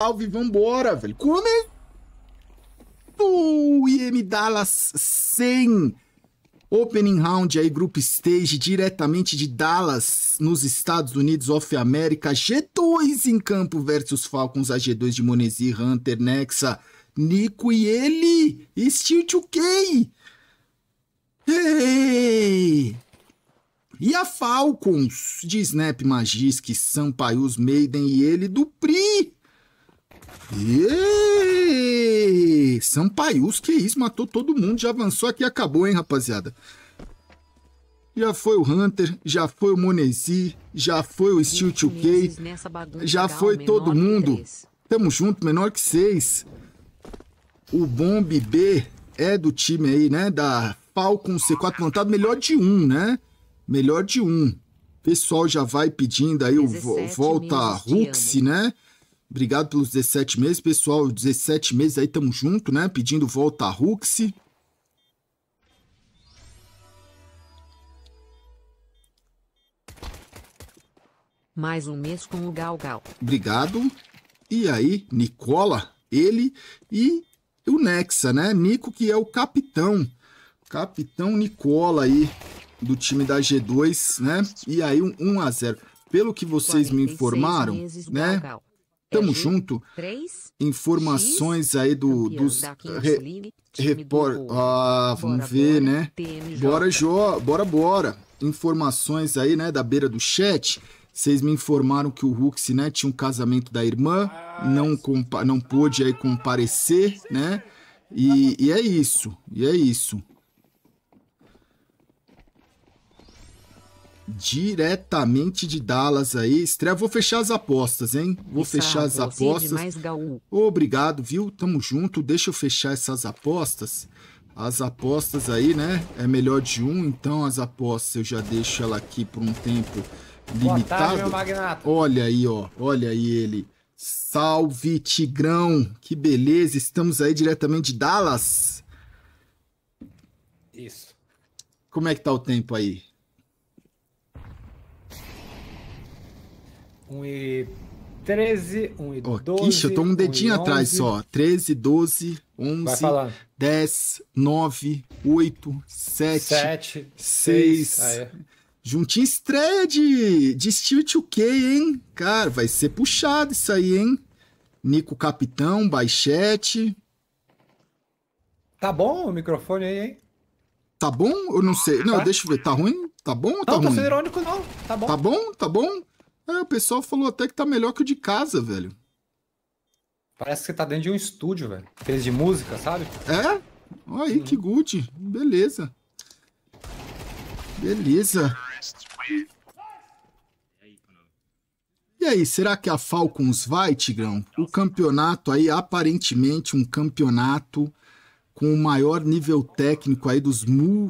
salve, vambora, velho. Come o IM Dallas 100. Opening Round aí, Group Stage, diretamente de Dallas, nos Estados Unidos of America. G2 em campo versus Falcons, a G2 de Monesi, Hunter, Nexa, Nico e ele, Steel 2K. E a Falcons de Snap Magisk, Sampaius, Maiden e ele do Pri. Eee! Sampaius, que isso, matou todo mundo, já avançou aqui acabou, hein, rapaziada? Já foi o Hunter, já foi o Monesi, já foi o Steel 2K, já foi todo mundo. Tamo junto, menor que 6. O Bomb B é do time aí, né? Da Falcon C4 montado, melhor de um, né? Melhor de um. Pessoal já vai pedindo aí o volta Ruxi, né? Obrigado pelos 17 meses, pessoal. 17 meses aí, tamo junto, né? Pedindo volta a Ruxi. Mais um mês com o Gal Gal. Obrigado. E aí, Nicola, ele e o Nexa, né? Nico, que é o capitão. Capitão Nicola aí, do time da G2, né? E aí, um 1 a 0 Pelo que vocês me informaram, meses, né? Gal, Gal. Tamo junto. Informações aí do, dos re, repor, ah, vamos ver, né? Bora, Jó, bora, bora. Informações aí, né, da beira do chat. Vocês me informaram que o Hux, né, tinha um casamento da irmã, não, compa não pôde aí comparecer, né? E, e é isso, e é isso. diretamente de Dallas aí. Estreia, vou fechar as apostas, hein? Vou Isso, fechar as é apostas. Obrigado, viu? Tamo junto. Deixa eu fechar essas apostas. As apostas aí, né? É melhor de um, então as apostas eu já deixo ela aqui por um tempo limitado. Tarde, olha aí, ó. Olha aí ele. Salve, Tigrão! Que beleza! Estamos aí diretamente de Dallas. Isso. Como é que tá o tempo aí? 1 e 13, 1 e oh, 12. Ixi, eu tô um dedinho atrás só. 13, 12, 11, 10, 9, 8, 7, 7 6. 6 ah, é. Juntinho estreia de, de Steel 2K, hein? Cara, vai ser puxado isso aí, hein? Nico Capitão, Baixete. Tá bom o microfone aí, hein? Tá bom? Eu não sei. Não, tá. deixa eu ver. Tá ruim? Tá bom ou tá não, ruim? Não, tô sendo irônico, não. Tá bom. Tá bom? Tá bom? É, o pessoal falou até que tá melhor que o de casa, velho. Parece que você tá dentro de um estúdio, velho. Fez de música, sabe? É? Olha aí, hum. que good. Beleza. Beleza. E aí, será que a Falcons vai, Tigrão? O campeonato aí, aparentemente um campeonato com o maior nível técnico aí dos,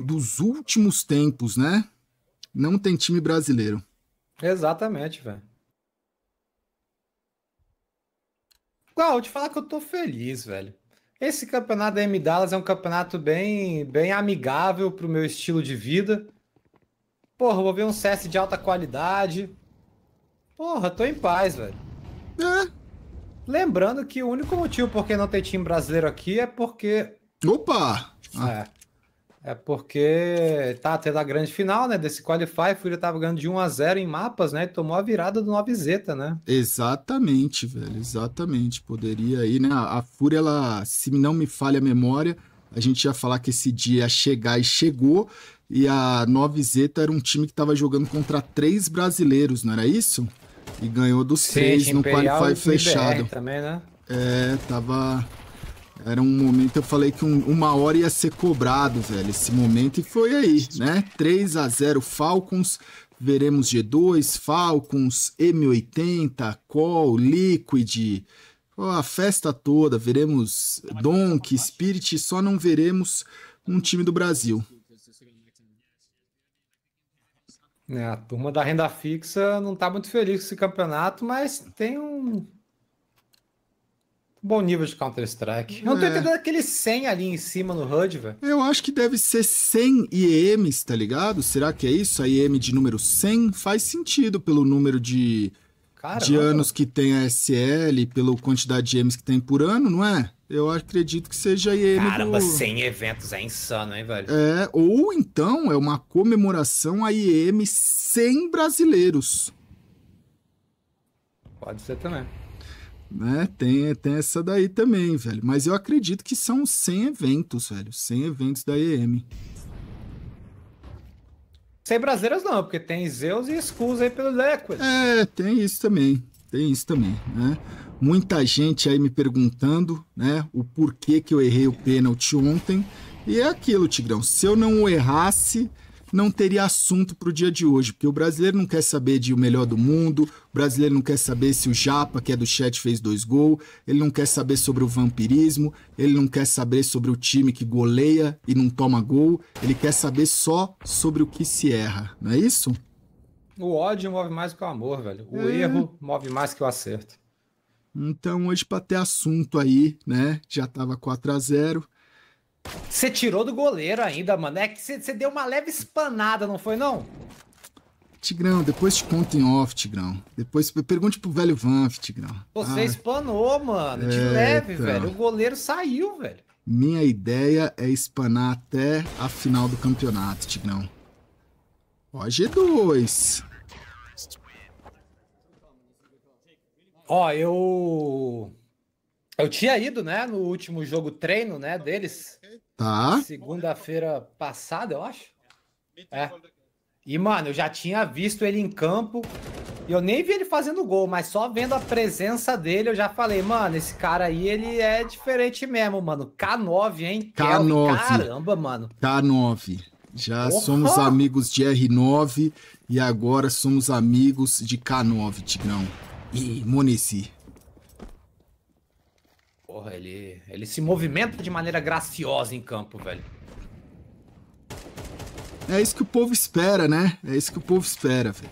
dos últimos tempos, né? Não tem time brasileiro. Exatamente, velho. Qual? Te falar que eu tô feliz, velho. Esse campeonato da M Dallas é um campeonato bem, bem amigável pro meu estilo de vida. Porra, vou ver um CS de alta qualidade. Porra, tô em paz, velho. É. Lembrando que o único motivo por que não tem time brasileiro aqui é porque. Opa! É. É porque tá tendo a grande final, né? Desse qualify, Fúria estava ganhando de 1 a 0 em mapas, né? E tomou a virada do 9 Zeta, né? Exatamente, velho. Exatamente. Poderia aí, né? A Fúria, ela, se não me falha a memória, a gente ia falar que esse dia ia chegar e chegou. E a 9 Zeta era um time que estava jogando contra três brasileiros, não era isso? E ganhou dos três seis no qualify fechado. também, né? É, tava era um momento, eu falei que um, uma hora ia ser cobrado, velho, esse momento. E foi aí, né? 3 a 0 Falcons. Veremos G2, Falcons, M80, Col, Liquid. A festa toda. Veremos Donk, Spirit. Só não veremos um time do Brasil. É, a turma da renda fixa não está muito feliz com esse campeonato, mas tem um bom nível de Counter-Strike. não tô é. entendendo aquele 100 ali em cima no HUD, velho. Eu acho que deve ser 100 IEMs, tá ligado? Será que é isso? A IEM de número 100 faz sentido pelo número de, de anos que tem a SL, pela quantidade de IEMs que tem por ano, não é? Eu acredito que seja IEM. Caramba, do... 100 eventos é insano, hein, velho? É, ou então é uma comemoração a IEM 100 brasileiros. Pode ser também. Né? Tem, tem essa daí também, velho. Mas eu acredito que são 100 eventos, velho. 100 eventos da EM. Sem brasileiros não, porque tem Zeus e Skulls aí pelo Lequid. É, tem isso também. Tem isso também, né? Muita gente aí me perguntando, né? O porquê que eu errei o pênalti ontem. E é aquilo, Tigrão. Se eu não errasse, não teria assunto para o dia de hoje, porque o brasileiro não quer saber de o melhor do mundo, o brasileiro não quer saber se o Japa, que é do chat, fez dois gols, ele não quer saber sobre o vampirismo, ele não quer saber sobre o time que goleia e não toma gol, ele quer saber só sobre o que se erra, não é isso? O ódio move mais que o amor, velho. O é... erro move mais que o acerto. Então, hoje, para ter assunto aí, né? Já tava 4 a 0 você tirou do goleiro ainda, mano. É que você deu uma leve espanada, não foi, não? Tigrão, depois te conto em off, Tigrão. Depois pergunte pro velho Vanf, Tigrão. Você ah, espanou, mano. É, de leve, então. velho. O goleiro saiu, velho. Minha ideia é espanar até a final do campeonato, Tigrão. Ó, G2. Ó, eu. Eu tinha ido, né, no último jogo treino, né, deles. Tá. Segunda-feira passada, eu acho. É. E, mano, eu já tinha visto ele em campo. E eu nem vi ele fazendo gol, mas só vendo a presença dele, eu já falei, mano, esse cara aí, ele é diferente mesmo, mano. K9, hein? É K9. Caramba, mano. K9. Já Opa. somos amigos de R9 e agora somos amigos de K9, Tigrão. E Monesi. Porra, ele, ele se movimenta de maneira graciosa em campo, velho. É isso que o povo espera, né? É isso que o povo espera, velho.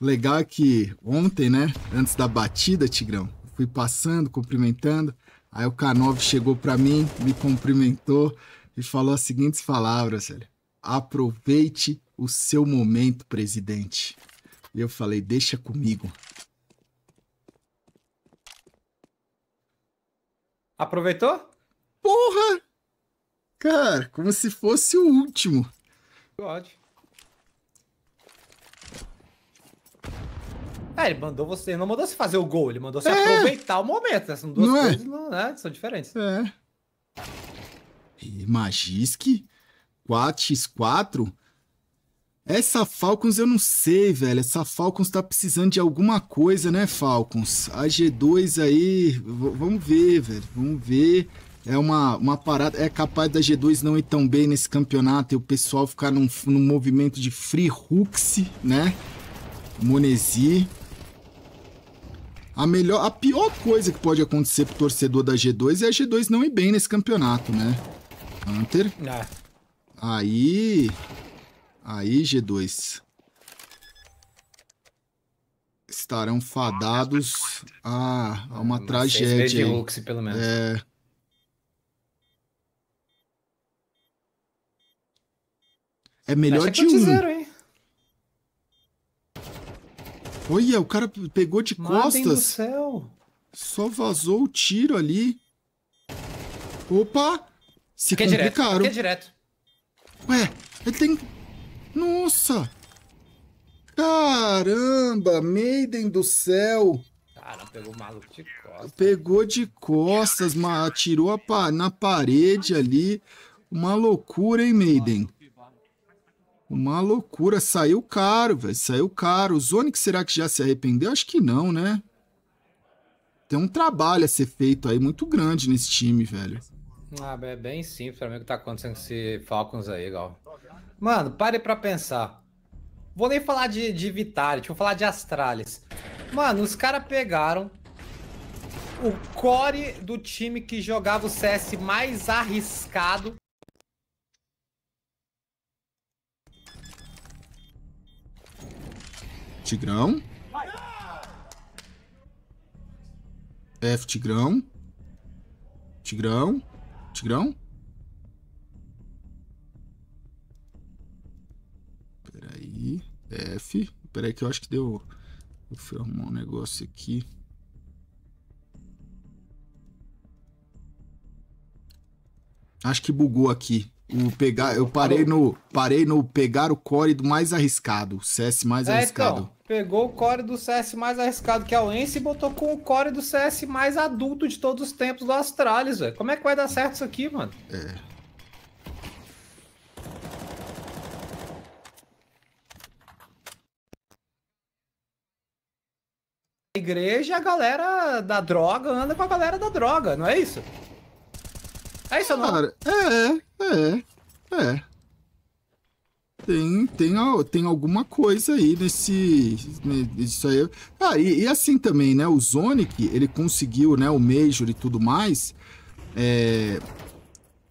Legal é que ontem, né? Antes da batida, Tigrão, fui passando, cumprimentando. Aí o K9 chegou para mim, me cumprimentou e falou as seguintes palavras, velho. Aproveite o seu momento, presidente. E eu falei, deixa comigo. Aproveitou? Porra! Cara, como se fosse o último. God. É, ele mandou você, não mandou você fazer o gol, ele mandou você é. aproveitar o momento. Né? São duas não é? coisas, é. não, né? são diferentes. É. Magisk 4x4 essa Falcons eu não sei, velho. Essa Falcons tá precisando de alguma coisa, né, Falcons? A G2 aí, vamos ver, velho. Vamos ver. É uma, uma parada. É capaz da G2 não ir tão bem nesse campeonato e o pessoal ficar num, num movimento de free hooks, né? Monesi. A melhor, a pior coisa que pode acontecer pro torcedor da G2 é a G2 não ir bem nesse campeonato, né? Hunter. Ah. Aí. Aí, G2. Estarão fadados a, a uma, uma é tragédia. De Lux, pelo menos. É. É melhor de um. Zero, hein? Olha, o cara pegou de Madem costas. Do céu. Só vazou o tiro ali. Opa! Se Aqui complicaram. Direto. Aqui direto. Ué, ele tem nossa! Caramba, Maiden do céu! Caramba, pegou o maluco de costas. Pegou de costas, atirou pa na parede ali. Uma loucura, hein, Maiden? Uma loucura. Saiu caro, velho. Saiu caro. O Zonic, será que já se arrependeu? Acho que não, né? Tem um trabalho a ser feito aí muito grande nesse time, velho. Ah, é bem simples pra mim o que tá acontecendo com esse Falcons aí, Gal. Mano, pare pra pensar. Vou nem falar de, de Vitality, vou falar de Astralis. Mano, os caras pegaram o core do time que jogava o CS mais arriscado. Tigrão. F Tigrão. Tigrão. Tigrão. F. Peraí que eu acho que deu... Vou arrumar um negócio aqui. Acho que bugou aqui. O pegar, eu parei no, parei no pegar o core do mais arriscado, o CS mais é, então, arriscado. Então, pegou o core do CS mais arriscado que é o Ence e botou com o core do CS mais adulto de todos os tempos do Astralis, velho. Como é que vai dar certo isso aqui, mano? É. igreja, a galera da droga anda com a galera da droga, não é isso? É isso Cara, não? É, é, é. Tem, tem, tem alguma coisa aí nesse. Né, isso aí. Ah, e, e assim também, né? O Zonic, ele conseguiu, né? O Major e tudo mais. É,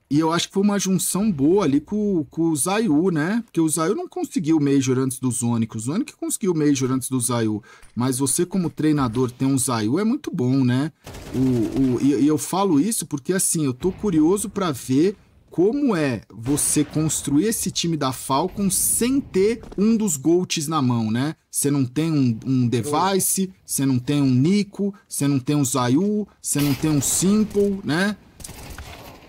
e eu acho que foi uma junção boa ali com, com o Zayu, né? Porque o Zayu não conseguiu o Major antes do Zonic. O Zonic conseguiu o Major antes do Zayu. Mas você, como treinador, ter um Zayu é muito bom, né? O, o, e, e eu falo isso porque, assim, eu tô curioso para ver como é você construir esse time da Falcon sem ter um dos GOATs na mão, né? Você não tem um, um Device, você não tem um Nico, você não tem um Zayu, você não tem um Simple, né?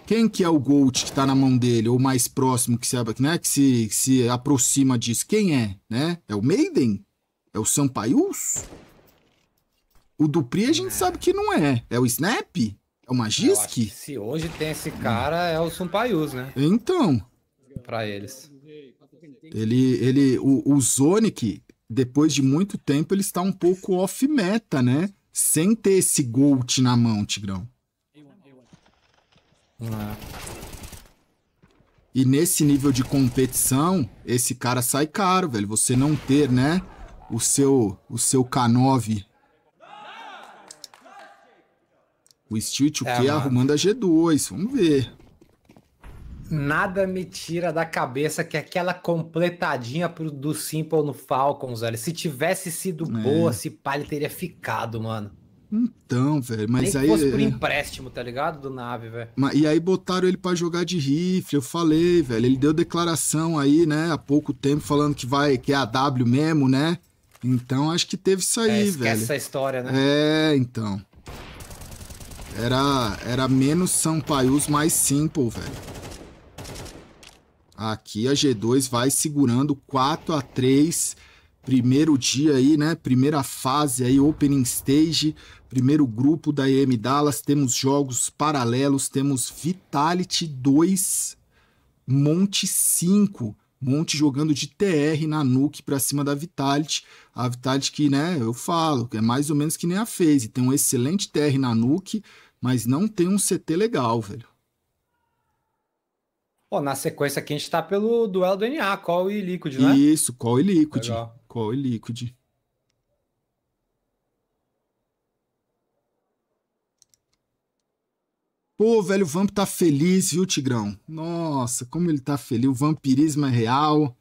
Quem que é o Gold que está na mão dele, ou mais próximo que se, né, que se, que se aproxima disso? Quem é? Né? É o Maiden? É o Sampaius? O Dupri a gente é. sabe que não é. É o Snap? É o Magisk? Se hoje tem esse cara, é o Sampaius, né? Então. Para eles. Ele, ele, o, o Zonic, depois de muito tempo, ele está um pouco off-meta, né? Sem ter esse Gold na mão, Tigrão. E nesse nível de competição, esse cara sai caro, velho. Você não ter, né, o seu, o seu K9. O Steel é, arrumando a G2, vamos ver. Nada me tira da cabeça que aquela completadinha pro, do Simple no Falcons, velho. Se tivesse sido é. boa, se pai teria ficado, mano. Então, velho, mas Nem aí. fosse por é- empréstimo, tá ligado? Do nave, velho. E aí botaram ele para jogar de rifle, eu falei, velho. Ele deu declaração aí, né, há pouco tempo, falando que vai, que é AW mesmo, né? Então acho que teve isso aí, é, esquece velho. essa história, né? É, então. Era, era menos Sampaius, mais simple, velho. Aqui a G2 vai segurando 4 a 3 primeiro dia aí, né? Primeira fase aí, opening stage, primeiro grupo da EM Dallas, temos jogos paralelos, temos Vitality 2, Monte 5, Monte jogando de TR na Nuke para cima da Vitality. A Vitality que, né, eu falo, é mais ou menos que nem a FaZe, tem um excelente TR na Nuke, mas não tem um CT legal, velho. Bom, na sequência aqui a gente tá pelo duelo do NA, Call e Liquid, né? Isso, Call e Liquid. Legal. Qual e líquido? Pô, velho, o Vamp tá feliz, viu, Tigrão? Nossa, como ele tá feliz. O vampirismo é real.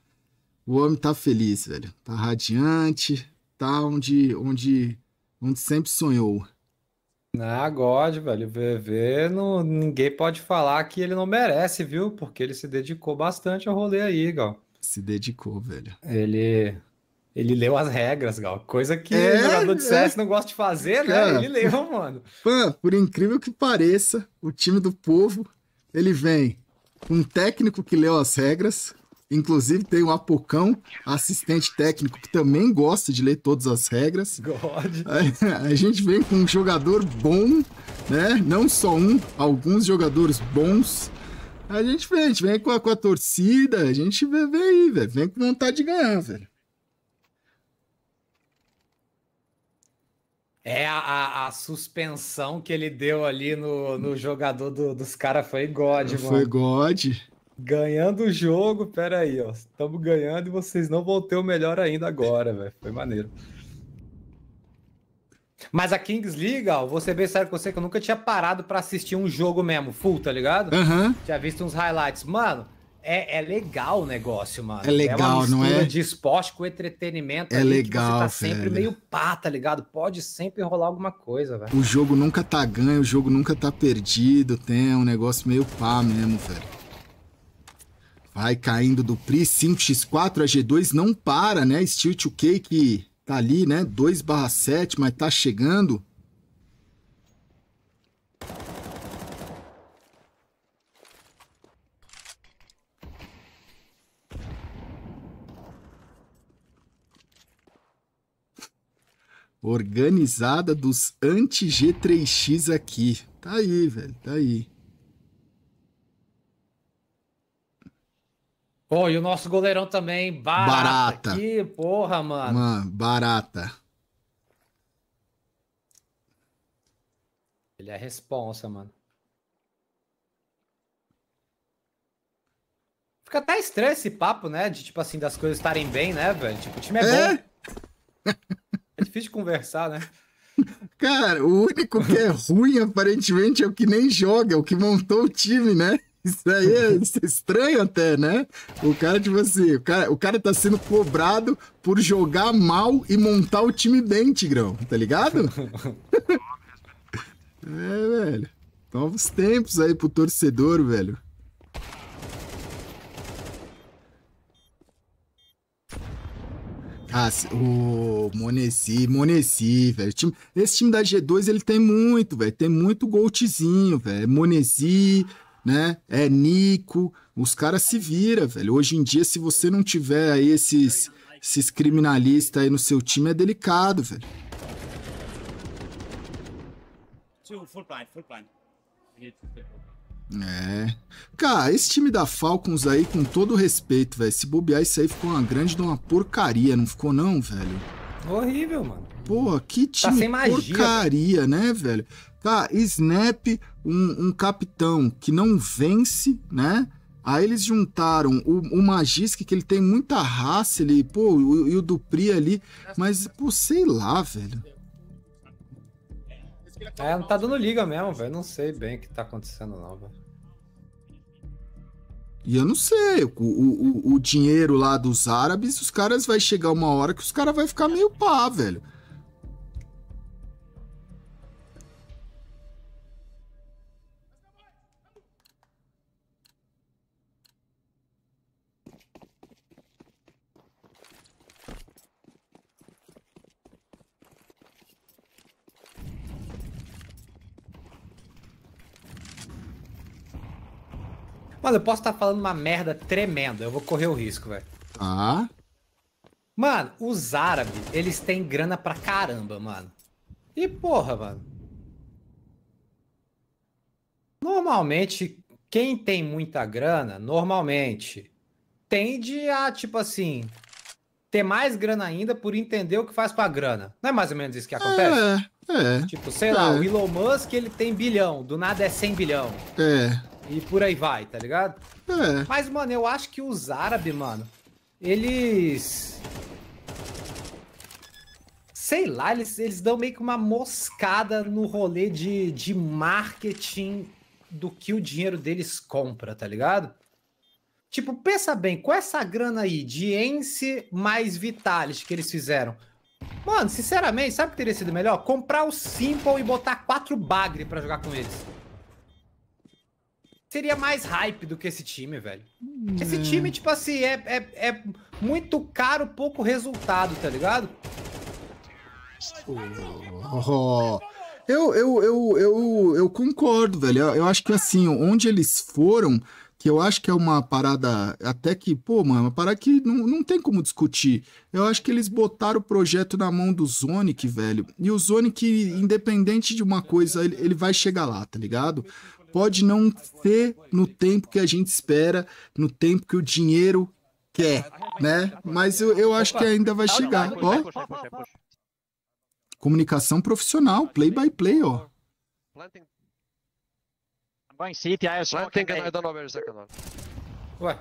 O homem tá feliz, velho. Tá radiante. Tá onde, onde, onde sempre sonhou. Ah, God, velho. O VV, não, ninguém pode falar que ele não merece, viu? Porque ele se dedicou bastante ao rolê aí, Gal. Se dedicou, velho. Ele ele leu as regras, Gal. Coisa que é, o jogador de é. CS é. não gosta de fazer, né? Cara, né? Ele leu, mano. Pô, por incrível que pareça, o time do povo, ele vem um técnico que leu as regras, Inclusive tem o um Apocão, assistente técnico, que também gosta de ler todas as regras. God. A, gente vem com um jogador bom, né? Não só um, alguns jogadores bons. A gente vem, a gente vem com a, com a torcida, a gente vem, vem aí, velho. Vem com vontade de ganhar, velho. É, a, a, suspensão que ele deu ali no, no jogador do, dos caras foi God, mano. Foi God. Ganhando o jogo, pera aí, ó. Estamos ganhando e vocês não vão ter o melhor ainda agora, velho. Foi maneiro. Mas a Kings League, ó, vou ser bem sério com você que eu nunca tinha parado para assistir um jogo mesmo, full, tá ligado? Uhum. Tinha visto uns highlights. Mano, é, é legal o negócio, mano. É legal, é não é? de esporte com entretenimento. É legal, tá sempre velho. meio pá, tá ligado? Pode sempre rolar alguma coisa, velho. O jogo nunca tá ganho, o jogo nunca tá perdido, tem um negócio meio pá mesmo, velho. Vai caindo do Pri, 5x4, a G2 não para, né? Steel 2K que tá ali, né? 2 7, mas tá chegando. Organizada dos anti-G3X aqui. Tá aí, velho, tá aí. Pô, e o nosso goleirão também, barata. Barata. Aqui, porra, mano. Mano, barata. Ele é responsa, mano. Fica até estranho esse papo, né? De tipo assim, das coisas estarem bem, né, velho? Tipo, o time é, é? bom. É difícil conversar, né? Cara, o único que é ruim, aparentemente, é o que nem joga, é o que montou o time, né? Isso aí é, é estranho até, né? O cara, tipo assim, o cara, o cara tá sendo cobrado por jogar mal e montar o time bem, Tigrão, tá ligado? é, velho. Novos tempos aí pro torcedor, velho. Ah, o Monesi, Monesi, velho. Esse time da G2, ele tem muito, velho. Tem muito goltzinho, velho. É Monesi, né? É Nico. Os caras se viram, velho. Hoje em dia, se você não tiver aí esses, esses criminalistas aí no seu time, é delicado, velho. Two, full blind, full blind. É. Cara, esse time da Falcons aí, com todo respeito, velho, se bobear isso aí ficou uma grande de uma porcaria, não ficou não, velho? Horrível, mano. Porra, que tá time tá magia, porcaria, né, velho? Cara, tá, Snap, um, um, capitão que não vence, né? Aí eles juntaram o, o Magisk, que ele tem muita raça ali, pô, e o, o Dupri ali, mas, pô, sei lá, velho. É, não tá dando liga mesmo, velho. Não sei bem o que tá acontecendo, não, velho. E eu não sei, o, o, o dinheiro lá dos árabes, os caras vai chegar uma hora que os caras vai ficar meio pá, velho. Mano, eu posso estar tá falando uma merda tremenda, eu vou correr o risco, velho. Ah? Mano, os árabes, eles têm grana pra caramba, mano. E porra, mano. Normalmente, quem tem muita grana, normalmente, tende a, tipo assim, ter mais grana ainda por entender o que faz com a grana. Não é mais ou menos isso que é, acontece? É, é. Tipo, sei é. lá, o Elon Musk, ele tem bilhão, do nada é 100 bilhão. É. E por aí vai, tá ligado? É. Mas, mano, eu acho que os árabes, mano, eles. Sei lá, eles, eles dão meio que uma moscada no rolê de, de marketing do que o dinheiro deles compra, tá ligado? Tipo, pensa bem, com essa grana aí de Ence mais Vitalis que eles fizeram, Mano, sinceramente, sabe o que teria sido melhor? Comprar o Simple e botar quatro bagre para jogar com eles seria mais hype do que esse time, velho. Hum. Esse é. time, tipo assim, é, é, é muito caro, pouco resultado, tá ligado? Oh. Eu, eu, eu, eu, eu concordo, velho. Eu, eu acho que assim, onde eles foram, que eu acho que é uma parada até que, pô, mano, uma parada que não, não tem como discutir. Eu acho que eles botaram o projeto na mão do Zonic, velho. E o Zonic, independente de uma coisa, ele, ele vai chegar lá, tá ligado? pode não ser no tempo que a gente espera, no tempo que o dinheiro quer, né? Mas eu, eu acho que ainda vai chegar. Ó. Comunicação profissional, play by play, ó. Going city, ah, Ué.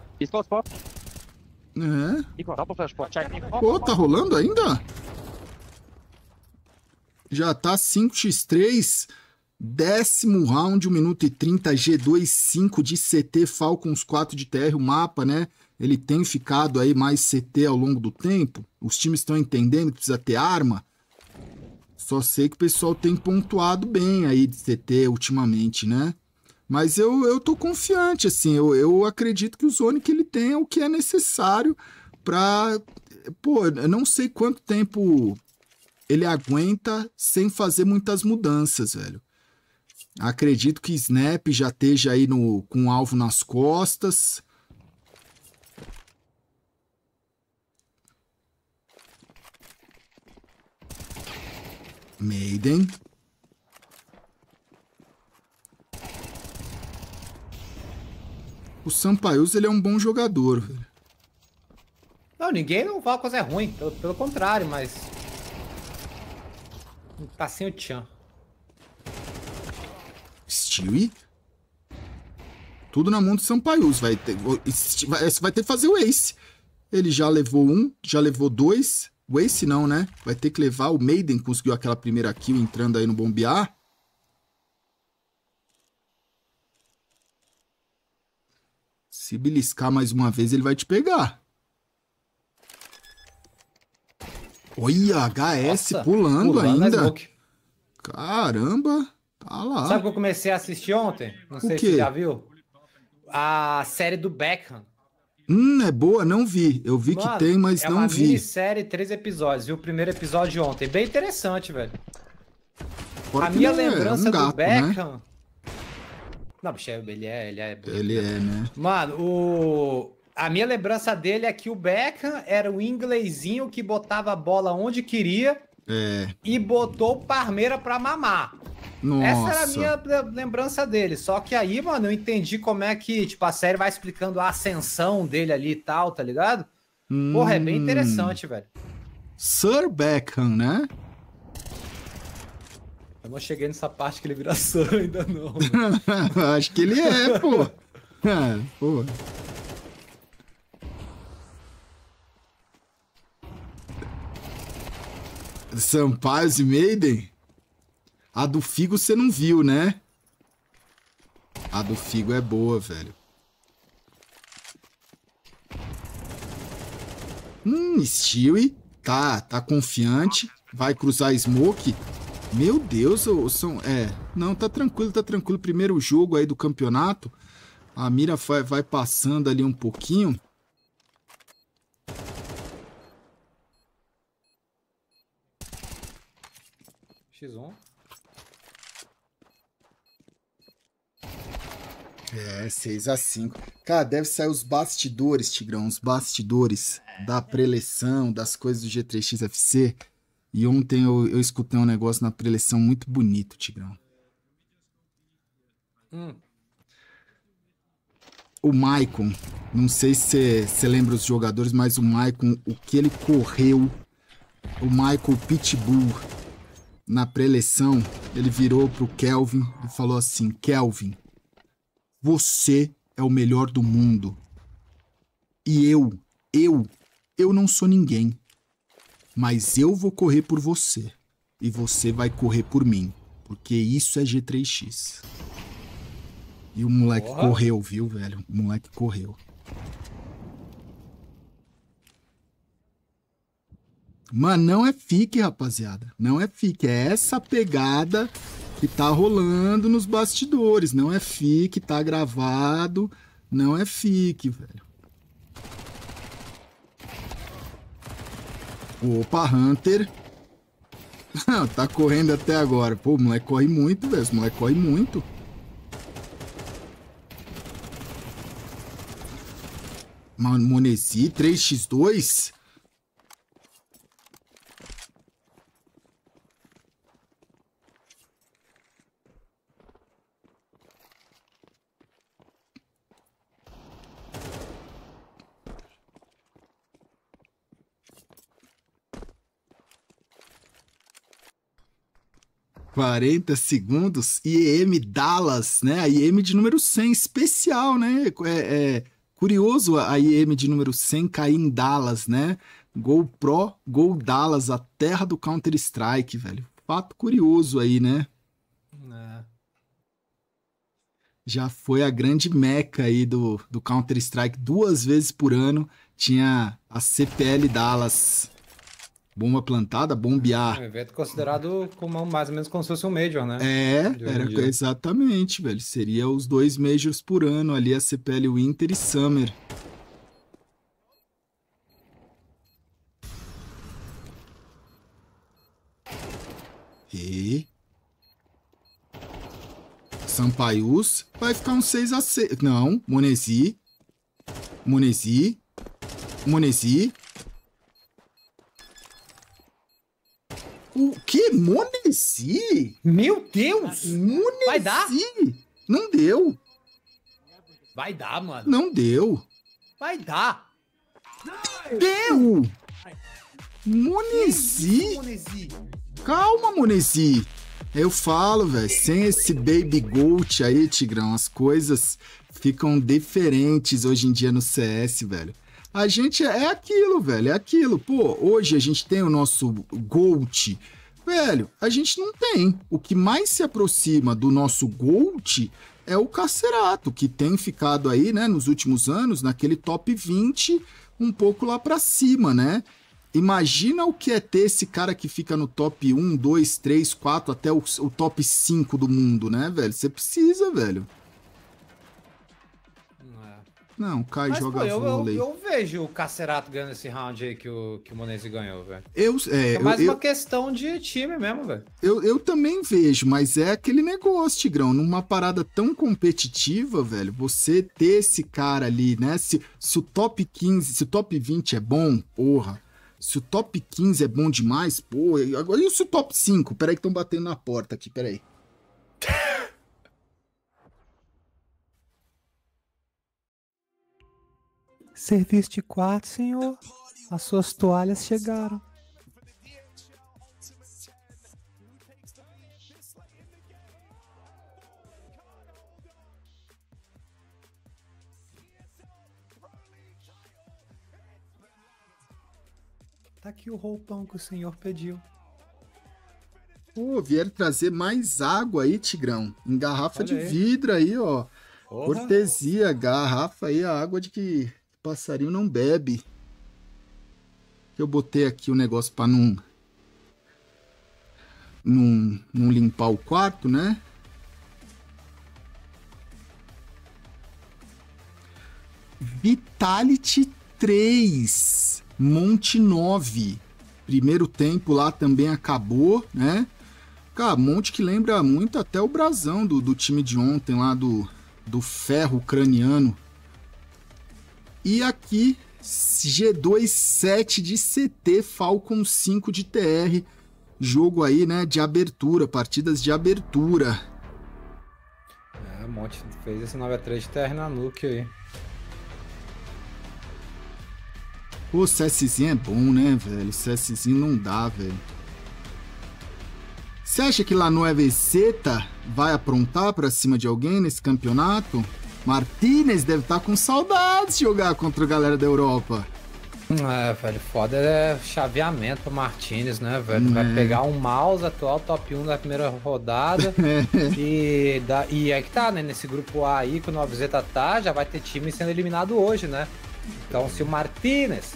É. Pô, tá rolando ainda? Já tá 5x3. Décimo round, 1 minuto e 30, g 5 de CT, Falcons 4 de TR, o mapa, né? Ele tem ficado aí mais CT ao longo do tempo. Os times estão entendendo que precisa ter arma. Só sei que o pessoal tem pontuado bem aí de CT ultimamente, né? Mas eu, eu tô confiante, assim. Eu, eu acredito que o Zone que ele tem é o que é necessário para Pô, eu não sei quanto tempo ele aguenta sem fazer muitas mudanças, velho. Acredito que Snap já esteja aí no, com o alvo nas costas. Maiden. O Sampaius, ele é um bom jogador, Não, ninguém não fala coisa ruim, pelo, pelo contrário, mas... Tá sem o Chan. Stewie. Tudo na mão do Sampaio. Você vai ter, vai ter que fazer o Ace. Ele já levou um, já levou dois. O Ace não, né? Vai ter que levar. O Maiden conseguiu aquela primeira kill entrando aí no bombear. Se beliscar mais uma vez, ele vai te pegar. Olha, HS Nossa, pulando, pulando ainda. Caramba. Tá lá. Sabe que eu comecei a assistir ontem? Não o sei quê? se já viu. A série do Beckham. Hum, é boa, não vi. Eu vi Mano, que tem, mas é não vi. É uma série, três episódios. Vi o primeiro episódio de ontem. Bem interessante, velho. Fora a minha é lembrança um gato, do né? Beckham. Né? Não, bicho, é, ele é. Ele é, ele é né? Mano, o... a minha lembrança dele é que o Beckham era o inglesinho que botava a bola onde queria é. e botou o Parmeira pra mamar. Nossa. Essa era a minha lembrança dele. Só que aí, mano, eu entendi como é que, tipo, a série vai explicando a ascensão dele ali e tal, tá ligado? Hum. Porra, é bem hum. interessante, velho. Sir Beckham, né? Eu não cheguei nessa parte que ele vira Sir ainda não. Acho que ele é, pô. Ah, pô. Sampaio e Maiden? A do Figo você não viu, né? A do Figo é boa, velho. Hum, Stewie. Tá, tá confiante. Vai cruzar Smoke. Meu Deus, o são é, não tá tranquilo, tá tranquilo. Primeiro jogo aí do campeonato. A mira vai, vai passando ali um pouquinho. X1. É, 6 a 5 Cara, deve sair os bastidores, Tigrão, os bastidores da preleção, das coisas do G3XFC. E ontem eu, eu escutei um negócio na preleção muito bonito, Tigrão. Hum. O Maicon, não sei se você lembra os jogadores, mas o Maicon, o que ele correu, o Michael Pitbull, na preleção, ele virou pro Kelvin e falou assim: Kelvin, você é o melhor do mundo. E eu, eu, eu não sou ninguém. Mas eu vou correr por você. E você vai correr por mim. Porque isso é G3X. E o moleque Porra. correu, viu, velho? O moleque correu. Mano, não é fique, rapaziada. Não é fique. É essa pegada que tá rolando nos bastidores. Não é fique, tá gravado. Não é fique, velho. Opa, Hunter. tá correndo até agora. Pô, o moleque corre muito, velho. O moleque corre muito. Mano, Monesi, 3x2? 40 segundos, IEM Dallas, né? A IEM de número 100, especial, né? É, é curioso a IEM de número 100 cair em Dallas, né? Gol Pro, Gol Dallas, a terra do Counter-Strike, velho. Fato curioso aí, né? É. Já foi a grande meca aí do, do Counter-Strike duas vezes por ano. Tinha a CPL Dallas. Bomba plantada, bombear. É um evento considerado como mais ou menos como se fosse um Major, né? É, era, exatamente, velho. Seria os dois Majors por ano ali, a CPL Winter e Summer. E... Sampaius vai ficar um 6x6. Não, Monesi. Monesi. Monesi. O que? Monesi? Meu Deus! Monesi? Vai dar? Não deu. Vai dar, mano. Não deu. Vai dar. Deu! Monesi? Calma, Monesi. Eu falo, velho, sem esse baby goat aí, Tigrão, as coisas ficam diferentes hoje em dia no CS, velho a gente é, é aquilo, velho, é aquilo. Pô, hoje a gente tem o nosso GOAT. Velho, a gente não tem. O que mais se aproxima do nosso GOAT é o Carcerato, que tem ficado aí, né, nos últimos anos, naquele top 20, um pouco lá para cima, né? Imagina o que é ter esse cara que fica no top 1, 2, 3, 4, até o, o top 5 do mundo, né, velho? Você precisa, velho. Não, cai, Mas, joga pô, eu, Eu, eu, vejo o Cacerato ganhando esse round aí que o, que o Monese ganhou, velho. Eu, é, é mais eu, uma eu, questão de time mesmo, velho. Eu, eu também vejo, mas é aquele negócio, Tigrão. Numa parada tão competitiva, velho, você ter esse cara ali, né? Se, se o top 15, se o top 20 é bom, porra. Se o top 15 é bom demais, pô. Agora e se o top 5? Peraí que estão batendo na porta aqui, peraí. Serviço de quarto, senhor. As suas toalhas chegaram. Tá aqui o roupão que o senhor pediu. Pô, vieram trazer mais água aí, Tigrão. Em garrafa Olha de aí. vidro aí, ó. Porra. Cortesia, garrafa aí, a água de que passarinho não bebe. Eu botei aqui o negócio para não, não, não limpar o quarto, né? Vitality 3, Monte 9. Primeiro tempo lá também acabou, né? Cara, Monte que lembra muito até o brasão do, do time de ontem lá do, do ferro ucraniano. E aqui, G27 de CT Falcon 5 de TR. Jogo aí, né, de abertura, partidas de abertura. É, a monte fez esse 9x3 de TR na nuke aí. O CSzinho é bom, né, velho? CSzinho não dá, velho. Você acha que lá no EVZ tá, vai aprontar pra cima de alguém nesse campeonato? Martinez deve estar tá com saudades de jogar contra a galera da Europa. Hum, é, velho, foda é chaveamento pro Martinez, né, velho? É. Vai pegar um mouse atual top 1 da primeira rodada. É. e, da, e é que tá, né? Nesse grupo A aí que o 9Z tá, já vai ter time sendo eliminado hoje, né? Então se o Martinez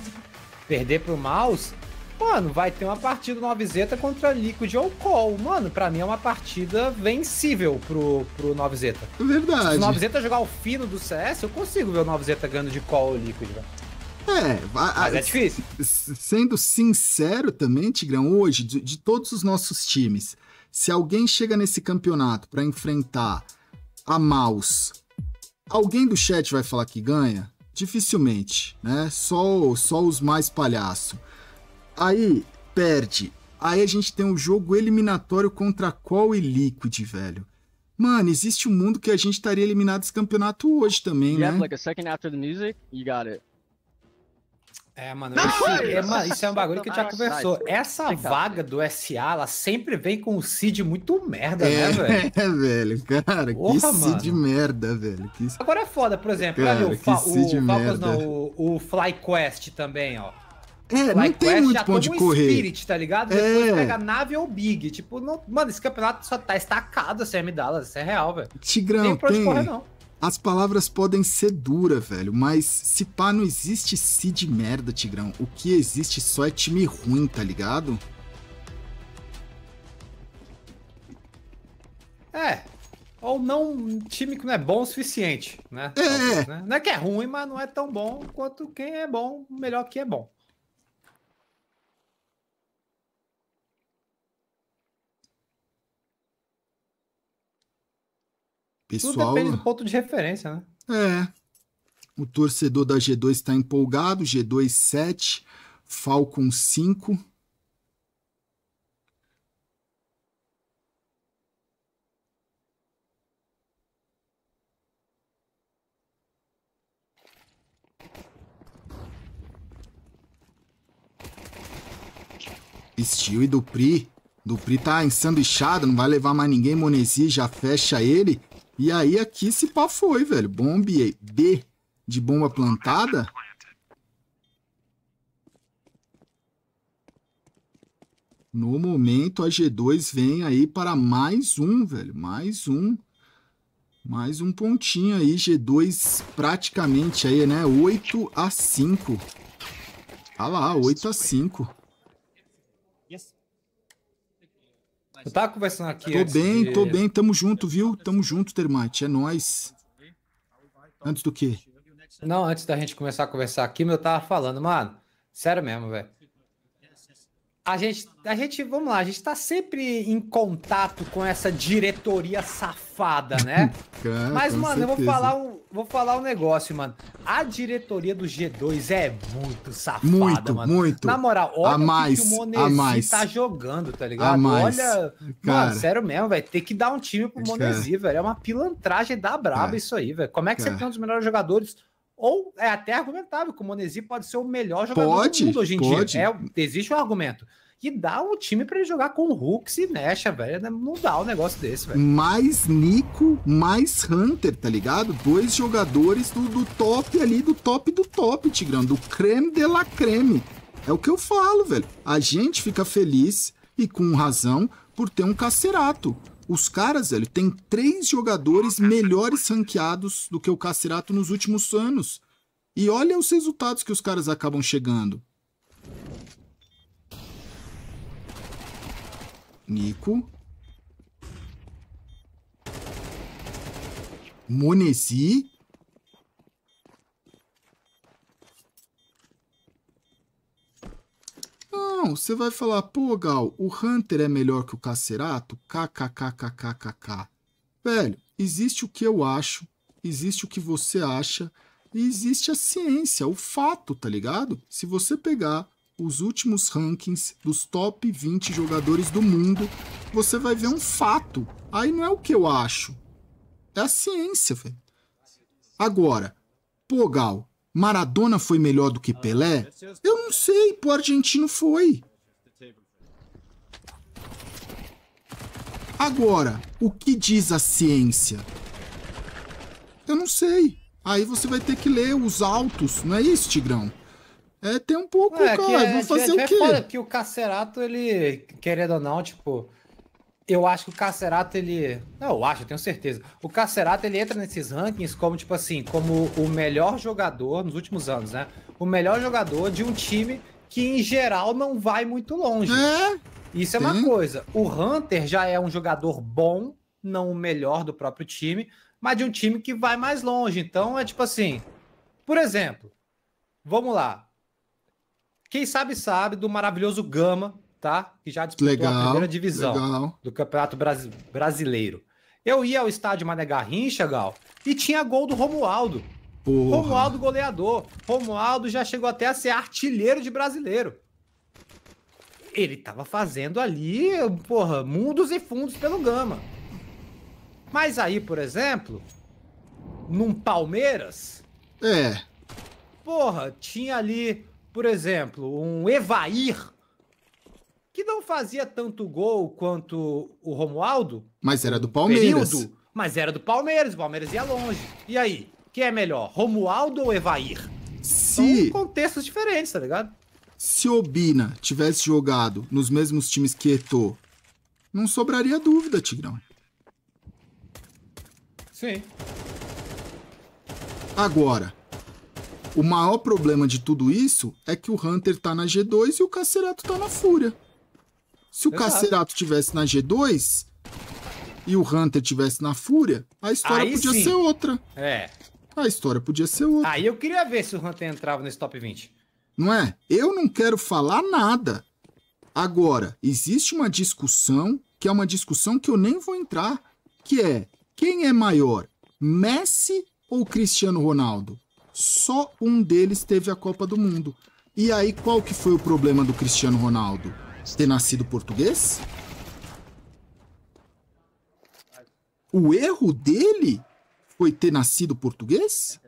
perder pro mouse, Mano, vai ter uma partida 9Z contra Liquid ou Call. Mano, pra mim é uma partida vencível pro, pro 9Z. É verdade. Se o 9Z jogar o fino do CS, eu consigo ver o 9Z ganhando de Call ou Liquid, velho. É, a, a, é difícil. Sendo sincero também, Tigrão, hoje, de, de, todos os nossos times, se alguém chega nesse campeonato para enfrentar a Maus, alguém do chat vai falar que ganha? Dificilmente, né? Só, só os mais palhaço. Aí perde. Aí a gente tem um jogo eliminatório contra qual e Liquid, velho. Mano, existe um mundo que a gente estaria eliminado desse campeonato hoje também, yeah, né? Like a second after the music, you got it. É, mano, é. é, mano, isso é um bagulho que tipo, a gente já conversou. Essa vaga do SA, ela sempre vem com um seed muito merda, né, é, né, velho? É, velho, cara, Porra, que seed mano. merda, velho. Que... Agora é foda, por exemplo, cara, o, o, o, o FlyQuest também, ó. É, não tem muito ponto de correr. Spirit, tá ligado? É. Depois pega nave ou Big. Tipo, não... mano, esse campeonato só tá estacado assim, a assim, Dallas, isso é real, velho. Tigrão, tem pra tem... correr, não. As palavras podem ser duras, velho, mas se pá, não existe se de merda, Tigrão. O que existe só é time ruim, tá ligado? É, ou não um time que não é bom o suficiente, né? É. Talvez, né? Não é que é ruim, mas não é tão bom quanto quem é bom, melhor que é bom. Pessoal... Tudo depende do ponto de referência, né? É. O torcedor da G2 está empolgado. G2 7, Falcon 5. Steel e Dupri. Dupri tá ensanduichado, não vai levar mais ninguém. Monesi já fecha ele. E aí aqui se pá foi, velho. Bombe B de bomba plantada. No momento, a G2 vem aí para mais um, velho. Mais um. Mais um pontinho aí. G2 praticamente aí, né? 8 a 5. Ah tá lá, 8 a 5. Eu tava conversando aqui. Tô bem, de... tô bem, tamo junto, viu? Tamo junto, Termite, é nós. Antes do quê? Não, antes da gente começar a conversar aqui, eu tava falando, mano, sério mesmo, velho. A gente, a gente, vamos lá, a gente tá sempre em contato com essa diretoria safada, né? Cara, Mas, mano, certeza. eu vou falar, um, vou falar um negócio, mano. A diretoria do G2 é muito safada, muito, mano. Muito, Na moral, olha a mais, o que o Monesi tá jogando, tá ligado? A mais. Olha, cara, mano, sério mesmo, velho. Tem que dar um time pro Monesi, velho. É uma pilantragem da braba cara, isso aí, velho. Como é que cara. você tem um dos melhores jogadores ou é até argumentável que o Monesi pode ser o melhor jogador pode, do mundo hoje em pode. dia. É, existe um argumento. E dá um time para ele jogar com o Hooks e Necha, velho. Né? Não dá um negócio desse, velho. Mais Nico, mais Hunter, tá ligado? Dois jogadores do, do top ali, do top do top, Tigrão. Do creme de la creme. É o que eu falo, velho. A gente fica feliz e com razão por ter um cacerato. Os caras, ele tem três jogadores melhores ranqueados do que o Cacerato nos últimos anos. E olha os resultados que os caras acabam chegando. Nico. Monesi. Não, você vai falar, pô, Gal, o Hunter é melhor que o Cacerato? kkkkkk, Velho, existe o que eu acho, existe o que você acha, e existe a ciência, o fato, tá ligado? Se você pegar os últimos rankings dos top 20 jogadores do mundo, você vai ver um fato. Aí não é o que eu acho, é a ciência, velho. Agora, pô, Gal, Maradona foi melhor do que Pelé? Eu não sei, pro argentino foi. Agora, o que diz a ciência? Eu não sei. Aí você vai ter que ler os autos, não é isso, Tigrão? É, tem um pouco, é, cara, é, vou fazer é, o é quê? É foda, porque o carcerato, ele, querendo ou não, tipo, eu acho que o Cacerato, ele. Não, eu acho, eu tenho certeza. O Cacerato, ele entra nesses rankings como, tipo assim, como o melhor jogador nos últimos anos, né? O melhor jogador de um time que, em geral, não vai muito longe. É? Isso é Sim. uma coisa. O Hunter já é um jogador bom, não o melhor do próprio time, mas de um time que vai mais longe. Então, é tipo assim. Por exemplo, vamos lá. Quem sabe, sabe do maravilhoso Gama, tá? Que já disputou legal, a primeira divisão legal. do Campeonato Brasi Brasileiro. Eu ia ao estádio Mané Garrincha, Gal, e tinha gol do Romualdo. Porra. Romualdo goleador. Romualdo já chegou até a ser artilheiro de brasileiro. Ele tava fazendo ali, porra, mundos e fundos pelo Gama. Mas aí, por exemplo, num Palmeiras. É. Porra, tinha ali, por exemplo, um Evair que não fazia tanto gol quanto o Romualdo. Mas era do Palmeiras. Período, mas era do Palmeiras, o Palmeiras ia longe. E aí, quem é melhor, Romualdo ou Evair? Se... São contextos diferentes, tá ligado? Se Obina tivesse jogado nos mesmos times que Eto, não sobraria dúvida, Tigrão. Sim. Agora, o maior problema de tudo isso é que o Hunter tá na G2 e o Cacerato tá na Fúria. Se o Exato. Cacerato tivesse na G2 e o Hunter tivesse na Fúria, a história Aí podia sim. ser outra. É. A história podia ser outra. Aí eu queria ver se o Hunter entrava nesse top 20. Não é? Eu não quero falar nada. Agora, existe uma discussão, que é uma discussão que eu nem vou entrar, que é quem é maior, Messi ou Cristiano Ronaldo? Só um deles teve a Copa do Mundo. E aí, qual que foi o problema do Cristiano Ronaldo? ter nascido português? O erro dele foi ter nascido português?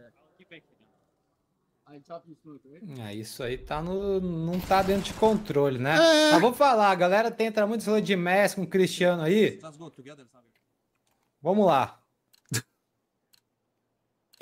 É, isso aí tá no, não tá dentro de controle, né? É. Mas vou falar, a galera tenta muito falar de Messi com o Cristiano aí. Vamos lá.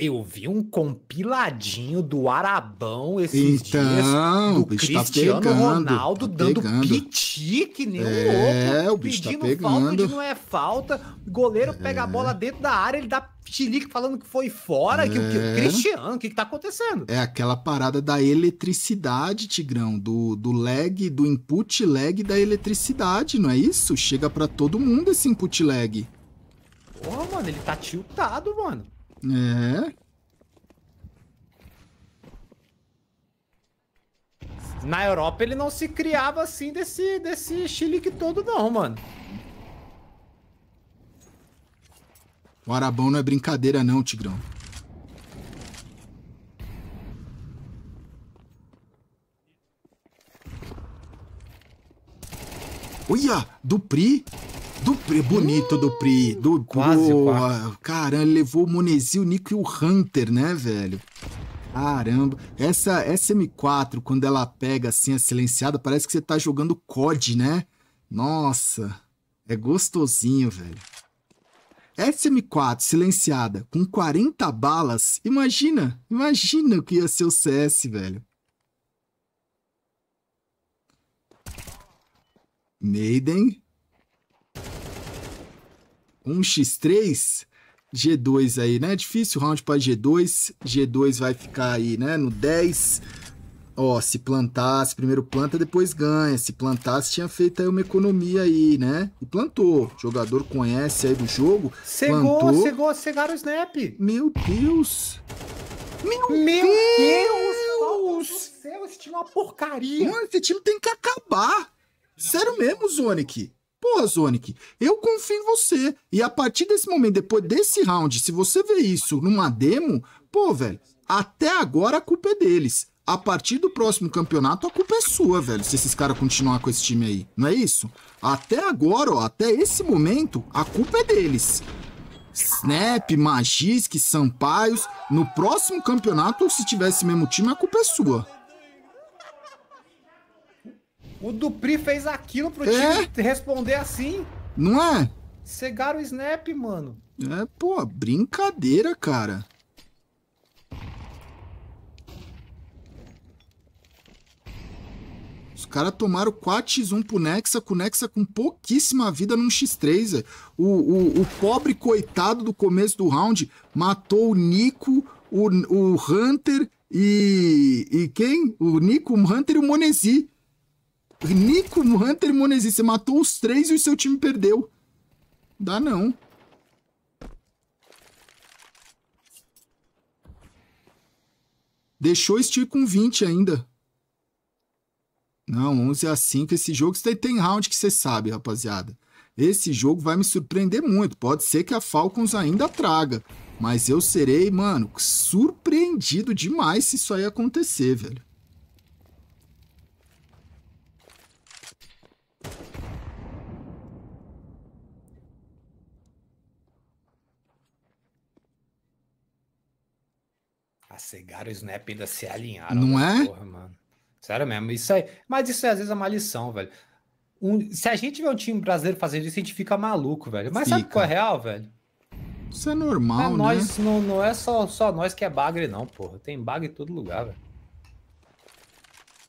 Eu vi um compiladinho do Arabão esses então, dias do tá Cristiano tá pegando, Ronaldo tá dando pegando. piti que nem é, um louco, o tá pedindo tá pegando. falta onde não é falta. O goleiro é. pega a é. bola dentro da área, ele dá chilique falando que foi fora, é. que, que o é. Cristiano, o que, que tá acontecendo? É aquela parada da eletricidade, Tigrão, do, do lag, do input lag da eletricidade, não é isso? Chega para todo mundo esse input lag. Porra, mano, ele tá tiltado, mano. É. Na Europa ele não se criava assim desse, desse chilique todo, não, mano. O Arabão não é brincadeira, não, Tigrão. Olha, do Pri. Do Pri, bonito do Pri. Do, quase, boa. Caramba, levou o Monezil, o Nico e o Hunter, né, velho? Caramba. Essa SM4, quando ela pega assim a é silenciada, parece que você tá jogando COD, né? Nossa. É gostosinho, velho. SM4 silenciada com 40 balas. Imagina, imagina o que ia ser o CS, velho. Maiden, 1x3, G2 aí, né? Difícil round para G2. G2 vai ficar aí, né? No 10. Ó, se plantasse, primeiro planta, depois ganha. Se plantasse, tinha feito aí uma economia aí, né? E plantou. O jogador conhece aí do jogo. Cegou, plantou. cegou, cegaram o snap. Meu Deus. Meu, Meu Deus. Deus. Deus. Céu, esse time é uma porcaria. Mano, esse time tem que acabar. Sério mesmo, Zonic. Porra, Sonic, eu confio em você. E a partir desse momento, depois desse round, se você vê isso numa demo, pô, velho, até agora a culpa é deles. A partir do próximo campeonato, a culpa é sua, velho, se esses caras continuar com esse time aí. Não é isso? Até agora, ó, até esse momento, a culpa é deles. Snap, Magisk, Sampaios. No próximo campeonato, se tivesse mesmo time, a culpa é sua. O Dupri fez aquilo pro é? time responder assim. Não é? Cegaram o snap, mano. É, pô, brincadeira, cara. Os caras tomaram 4x1 pro Nexa, com o Nexa com pouquíssima vida num x3, velho. O, o, o, pobre coitado do começo do round matou o Nico, o, o Hunter e. E quem? O Nico, o Hunter e o Monesi. Nico, Hunter e Monesi, você matou os três e o seu time perdeu. Dá não. Deixou o Steel com 20 ainda. Não, 11 a 5 esse jogo. Isso daí tem round que você sabe, rapaziada. Esse jogo vai me surpreender muito. Pode ser que a Falcons ainda traga. Mas eu serei, mano, surpreendido demais se isso aí acontecer, velho. Pegaram o Snap ainda se alinharam. Não é? Porra, mano. Sério mesmo, isso aí. Mas isso é, às vezes é uma lição, velho. Um, se a gente vê um time brasileiro fazendo isso, a gente fica maluco, velho. Mas fica. sabe qual é real, velho? Isso é normal, é nós, né? Não, não é só, só nós que é bagre, não, porra. Tem bagre em todo lugar, velho.